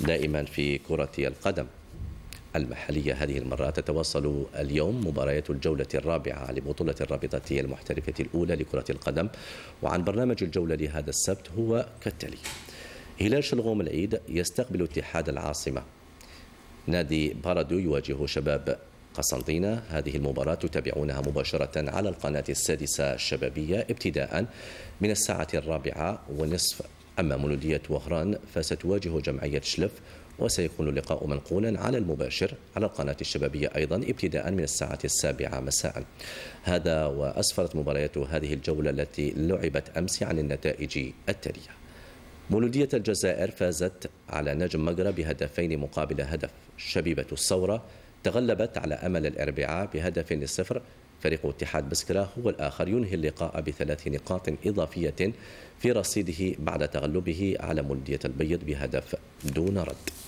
دائما في كرة القدم المحلية هذه المرة تتواصل اليوم مباريات الجولة الرابعة لبطولة الرابطة المحترفة الأولى لكرة القدم وعن برنامج الجولة لهذا السبت هو كالتالي هلال شلغوم العيد يستقبل اتحاد العاصمة نادي باردو يواجه شباب قسنطينة هذه المباراة تتابعونها مباشرة على القناة السادسة الشبابية ابتداء من الساعة الرابعة ونصف أما مولودية وهران فستواجه جمعية شلف وسيكون اللقاء منقولا على المباشر على القناة الشبابية أيضا ابتداء من الساعة السابعة مساء هذا وأسفرت مباريات هذه الجولة التي لعبت أمس عن النتائج التالية مولودية الجزائر فازت على نجم مقرى بهدفين مقابل هدف شبيبة الثورة تغلبت على أمل الأربعاء بهدف للصفر فريق اتحاد بسكرة هو الآخر ينهي اللقاء بثلاث نقاط إضافية في رصيده بعد تغلبه على مندية البيض بهدف دون رد